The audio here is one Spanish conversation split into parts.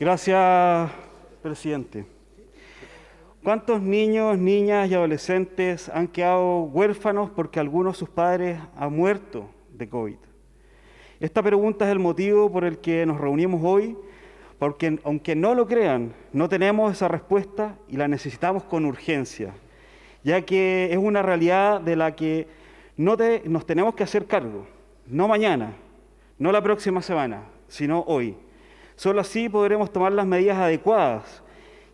Gracias, presidente. ¿Cuántos niños, niñas y adolescentes han quedado huérfanos porque alguno de sus padres ha muerto de COVID? Esta pregunta es el motivo por el que nos reunimos hoy, porque aunque no lo crean, no tenemos esa respuesta y la necesitamos con urgencia, ya que es una realidad de la que no nos tenemos que hacer cargo, no mañana, no la próxima semana, sino hoy. Solo así podremos tomar las medidas adecuadas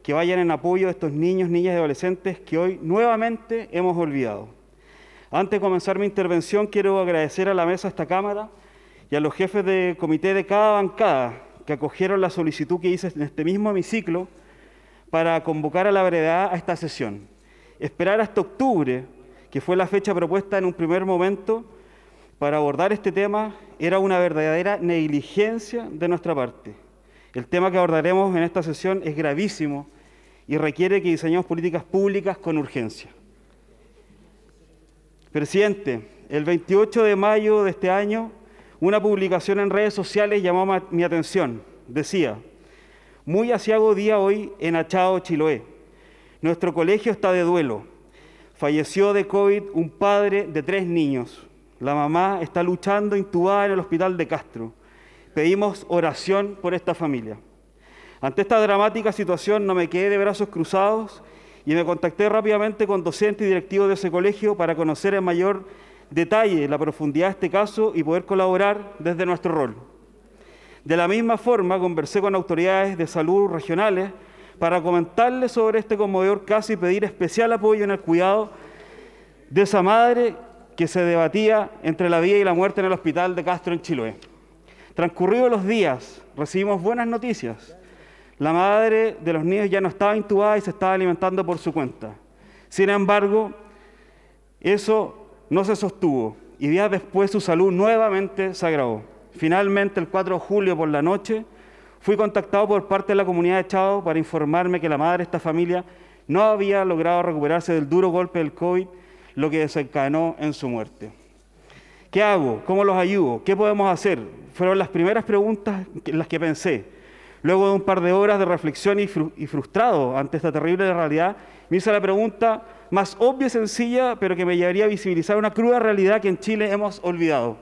que vayan en apoyo de estos niños, niñas y adolescentes que hoy nuevamente hemos olvidado. Antes de comenzar mi intervención, quiero agradecer a la mesa de esta Cámara y a los jefes de comité de cada bancada que acogieron la solicitud que hice en este mismo hemiciclo para convocar a la brevedad a esta sesión. Esperar hasta octubre, que fue la fecha propuesta en un primer momento, para abordar este tema era una verdadera negligencia de nuestra parte. El tema que abordaremos en esta sesión es gravísimo y requiere que diseñemos políticas públicas con urgencia. Presidente, el 28 de mayo de este año, una publicación en redes sociales llamó mi atención. Decía, muy asiago día hoy en Achao, Chiloé. Nuestro colegio está de duelo. Falleció de COVID un padre de tres niños. La mamá está luchando intubada en el hospital de Castro pedimos oración por esta familia. Ante esta dramática situación no me quedé de brazos cruzados y me contacté rápidamente con docentes y directivos de ese colegio para conocer en mayor detalle la profundidad de este caso y poder colaborar desde nuestro rol. De la misma forma, conversé con autoridades de salud regionales para comentarles sobre este conmovedor caso y pedir especial apoyo en el cuidado de esa madre que se debatía entre la vida y la muerte en el hospital de Castro en Chiloé. Transcurridos los días, recibimos buenas noticias. La madre de los niños ya no estaba intubada y se estaba alimentando por su cuenta. Sin embargo, eso no se sostuvo y días después su salud nuevamente se agravó. Finalmente, el 4 de julio por la noche, fui contactado por parte de la comunidad de Chao para informarme que la madre de esta familia no había logrado recuperarse del duro golpe del COVID, lo que desencadenó en su muerte. ¿Qué hago? ¿Cómo los ayudo? ¿Qué podemos hacer? fueron las primeras preguntas en las que pensé. Luego de un par de horas de reflexión y, frustrado ante esta terrible realidad, me hice la pregunta más obvia y sencilla, pero que me llevaría a visibilizar una cruda realidad que en Chile hemos olvidado.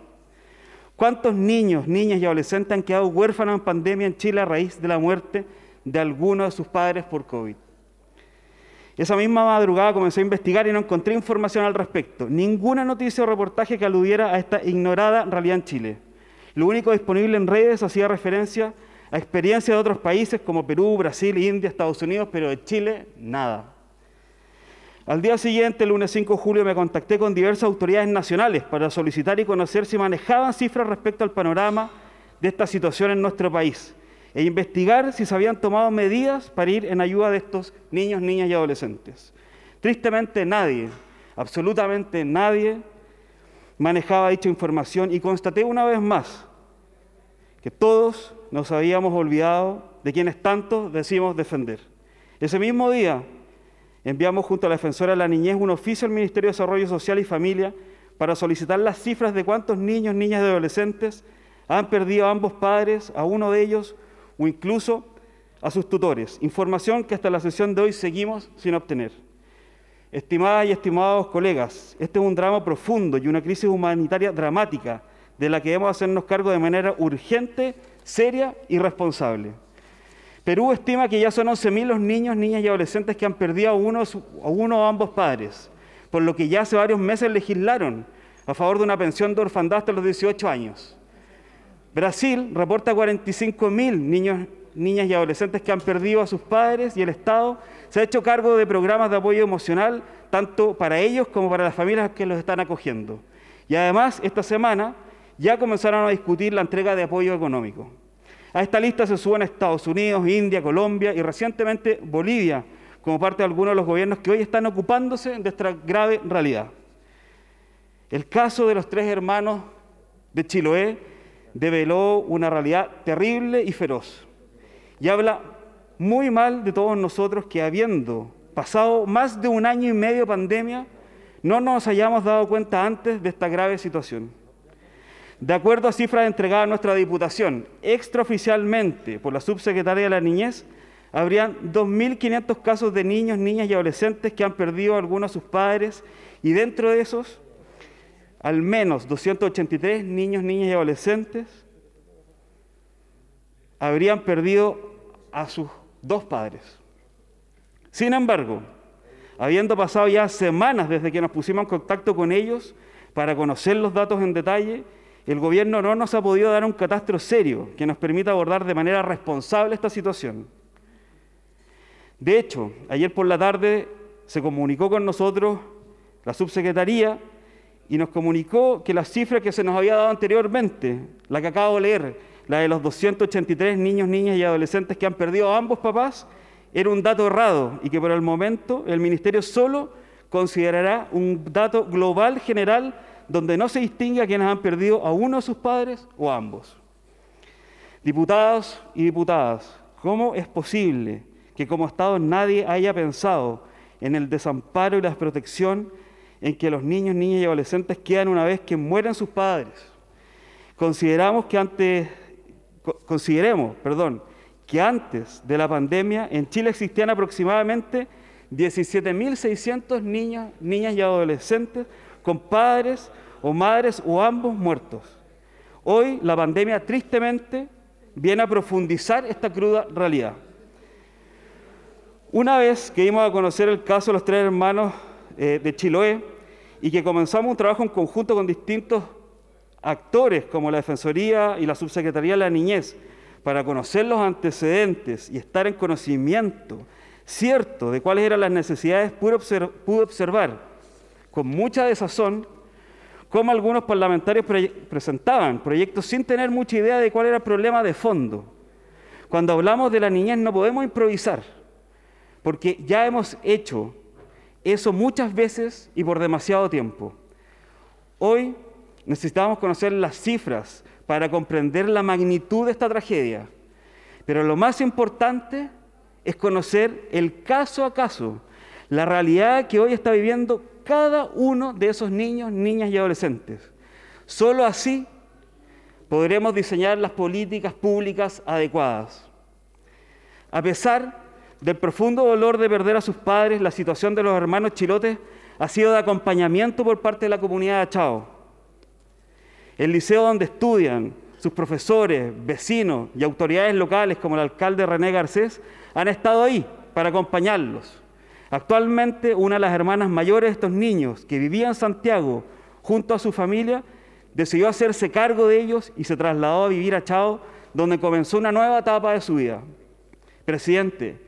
¿Cuántos niños, niñas y adolescentes han quedado huérfanos en pandemia en Chile a raíz de la muerte de alguno de sus padres por COVID? Esa misma madrugada comencé a investigar y no encontré información al respecto, ninguna noticia o reportaje que aludiera a esta ignorada realidad en Chile. Lo único disponible en redes hacía referencia a experiencias de otros países como Perú, Brasil, India, Estados Unidos, pero de Chile, nada. Al día siguiente, el lunes 5 de julio, me contacté con diversas autoridades nacionales para solicitar y conocer si manejaban cifras respecto al panorama de esta situación en nuestro país e investigar si se habían tomado medidas para ir en ayuda de estos niños, niñas y adolescentes. Tristemente nadie, absolutamente nadie, manejaba dicha información y constaté una vez más que todos nos habíamos olvidado de quienes tanto decimos defender. Ese mismo día enviamos junto a la Defensora de la Niñez un oficio al Ministerio de Desarrollo Social y Familia para solicitar las cifras de cuántos niños, niñas y adolescentes han perdido a ambos padres, a uno de ellos o incluso a sus tutores. Información que hasta la sesión de hoy seguimos sin obtener. Estimadas y estimados colegas, este es un drama profundo y una crisis humanitaria dramática de la que debemos hacernos cargo de manera urgente, seria y responsable. Perú estima que ya son 11.000 los niños, niñas y adolescentes que han perdido a, uno o ambos padres, por lo que ya hace varios meses legislaron a favor de una pensión de orfandad hasta los 18 años. Brasil reporta 45.000 niños niñas y adolescentes que han perdido a sus padres y el Estado se ha hecho cargo de programas de apoyo emocional tanto para ellos como para las familias que los están acogiendo. Y además, esta semana ya comenzaron a discutir la entrega de apoyo económico. A esta lista se suben Estados Unidos, India, Colombia y recientemente Bolivia, como parte de algunos de los gobiernos que hoy están ocupándose de esta grave realidad. El caso de los tres hermanos de Chiloé develó una realidad terrible y feroz y habla muy mal de todos nosotros que habiendo pasado más de un año y medio de pandemia, no nos hayamos dado cuenta antes de esta grave situación. De acuerdo a cifras entregadas a nuestra Diputación, extraoficialmente por la Subsecretaria de la Niñez, habrían 2.500 casos de niños, niñas y adolescentes que han perdido algunos alguno de sus padres y dentro de esos, al menos 283 niños, niñas y adolescentes habrían perdido a sus dos padres. Sin embargo, habiendo pasado ya semanas desde que nos pusimos en contacto con ellos para conocer los datos en detalle, el gobierno no nos ha podido dar un catastro serio que nos permita abordar de manera responsable esta situación. De hecho, ayer por la tarde se comunicó con nosotros la subsecretaría y nos comunicó que la cifra que se nos había dado anteriormente, la que acabo de leer, la de los 283 niños, niñas y adolescentes que han perdido a ambos papás, era un dato errado y que por el momento el Ministerio solo considerará un dato global general donde no se distingue a quienes han perdido a uno de sus padres o a ambos. Diputados y diputadas, ¿cómo es posible que como Estado nadie haya pensado en el desamparo y la desprotección en que los niños, niñas y adolescentes quedan una vez que mueren sus padres? Consideramos que antes consideremos, perdón, que antes de la pandemia en Chile existían aproximadamente 17.600 niñas y adolescentes con padres o madres o ambos muertos. Hoy la pandemia tristemente viene a profundizar esta cruda realidad. Una vez que íbamos a conocer el caso de los tres hermanos eh, de Chiloé y que comenzamos un trabajo en conjunto con distintos actores como la Defensoría y la Subsecretaría de la Niñez para conocer los antecedentes y estar en conocimiento cierto de cuáles eran las necesidades, pude, observar con mucha desazón cómo algunos parlamentarios presentaban proyectos sin tener mucha idea de cuál era el problema de fondo. Cuando hablamos de la niñez no podemos improvisar, porque ya hemos hecho eso muchas veces y por demasiado tiempo. Hoy Necesitábamos conocer las cifras para comprender la magnitud de esta tragedia. Pero lo más importante es conocer el caso a caso, la realidad que hoy está viviendo cada uno de esos niños, niñas y adolescentes. Solo así podremos diseñar las políticas públicas adecuadas. A pesar del profundo dolor de perder a sus padres, la situación de los hermanos Chilotes ha sido de acompañamiento por parte de la comunidad de Achao el liceo donde estudian, sus profesores, vecinos y autoridades locales como el alcalde René Garcés han estado ahí para acompañarlos. Actualmente una de las hermanas mayores de estos niños que vivía en Santiago junto a su familia decidió hacerse cargo de ellos y se trasladó a vivir a Chao, donde comenzó una nueva etapa de su vida. Presidente,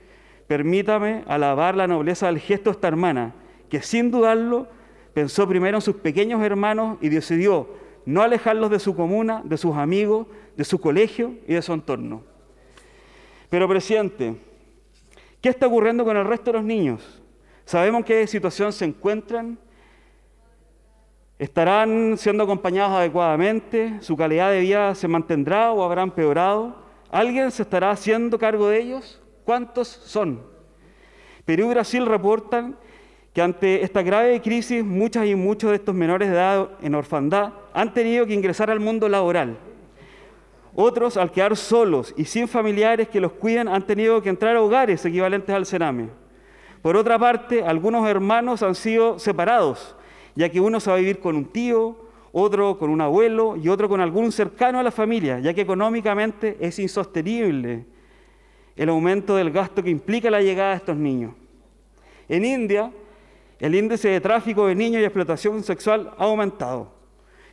permítame alabar la nobleza del gesto de esta hermana, que sin dudarlo pensó primero en sus pequeños hermanos y decidió no alejarlos de su comuna, de sus amigos, de su colegio y de su entorno. Pero presidente, ¿qué está ocurriendo con el resto de los niños? ¿Sabemos en qué situación se encuentran? ¿Estarán siendo acompañados adecuadamente? ¿Su calidad de vida se mantendrá o habrá empeorado? ¿Alguien se estará haciendo cargo de ellos? ¿Cuántos son? Perú y Brasil reportan que ante esta grave crisis muchas y muchos de estos menores de edad en orfandad han tenido que ingresar al mundo laboral. Otros, al quedar solos y sin familiares que los cuidan, han tenido que entrar a hogares equivalentes al CERAME. Por otra parte, algunos hermanos han sido separados, ya que uno se va a vivir con un tío, otro con un abuelo y otro con algún cercano a la familia, ya que económicamente es insostenible el aumento del gasto que implica la llegada de estos niños. En India, el índice de tráfico de niños y explotación sexual ha aumentado.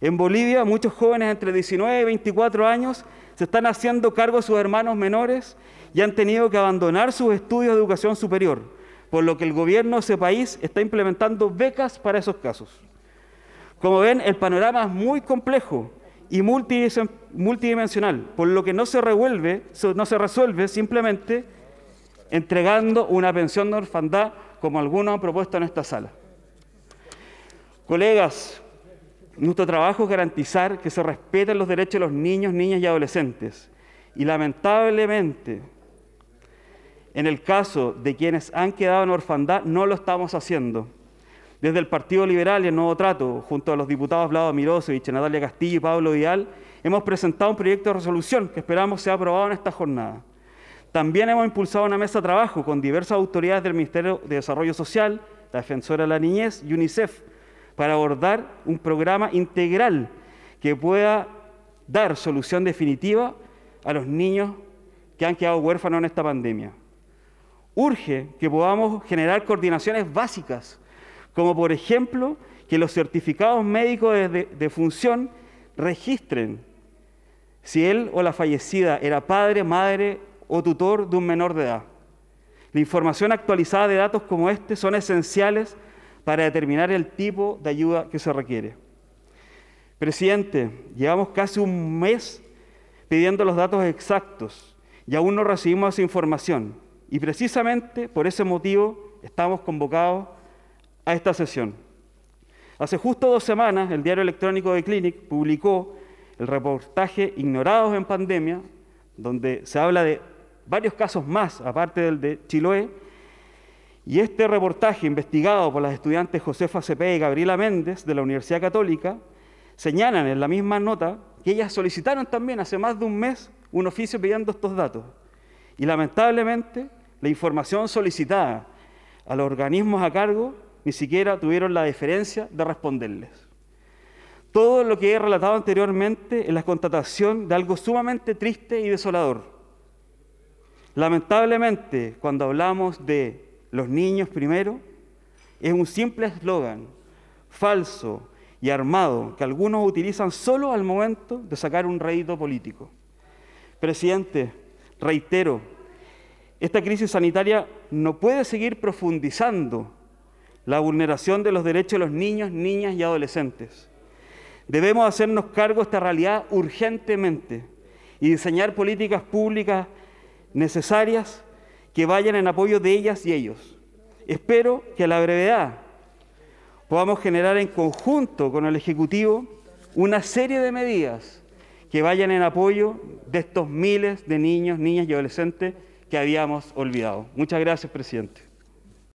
En Bolivia, muchos jóvenes entre 19 y 24 años se están haciendo cargo de sus hermanos menores y han tenido que abandonar sus estudios de educación superior, por lo que el gobierno de ese país está implementando becas para esos casos. Como ven, el panorama es muy complejo y multidimensional, por lo que no se, revuelve, no se resuelve simplemente entregando una pensión de orfandad como algunos han propuesto en esta sala. Colegas, nuestro trabajo es garantizar que se respeten los derechos de los niños, niñas y adolescentes. Y lamentablemente, en el caso de quienes han quedado en orfandad, no lo estamos haciendo. Desde el Partido Liberal y el Nuevo Trato, junto a los diputados Vlado Mirosevich, Natalia Castillo y Pablo Vidal, hemos presentado un proyecto de resolución que esperamos sea aprobado en esta jornada. También hemos impulsado una mesa de trabajo con diversas autoridades del Ministerio de Desarrollo Social, la Defensora de la Niñez y UNICEF, para abordar un programa integral que pueda dar solución definitiva a los niños que han quedado huérfanos en esta pandemia. Urge que podamos generar coordinaciones básicas, como por ejemplo que los certificados médicos de, función registren si él o la fallecida era padre, madre o tutor de un menor de edad. La información actualizada de datos como este son esenciales para determinar el tipo de ayuda que se requiere. Presidente, llevamos casi un mes pidiendo los datos exactos y aún no recibimos esa información. Y precisamente por ese motivo estamos convocados a esta sesión. Hace justo dos semanas, el diario electrónico de Clinic publicó el reportaje Ignorados en Pandemia, donde se habla de varios casos más, aparte del de Chiloé, y este reportaje, investigado por las estudiantes Josefa Cepeda y Gabriela Méndez de la Universidad Católica, señalan en la misma nota que ellas solicitaron también hace más de un mes un oficio pidiendo estos datos. Y lamentablemente, la información solicitada a los organismos a cargo ni siquiera tuvieron la deferencia de responderles. Todo lo que he relatado anteriormente es la constatación de algo sumamente triste y desolador. Lamentablemente, cuando hablamos de los niños primero, es un simple eslogan falso y armado que algunos utilizan solo al momento de sacar un rédito político. Presidente, reitero, esta crisis sanitaria no puede seguir profundizando la vulneración de los derechos de los niños, niñas y adolescentes. Debemos hacernos cargo de esta realidad urgentemente y diseñar políticas públicas necesarias que vayan en apoyo de ellas y ellos. Espero que a la brevedad podamos generar en conjunto con el Ejecutivo una serie de medidas que vayan en apoyo de estos miles de niños, niñas y adolescentes que habíamos olvidado. Muchas gracias, presidente.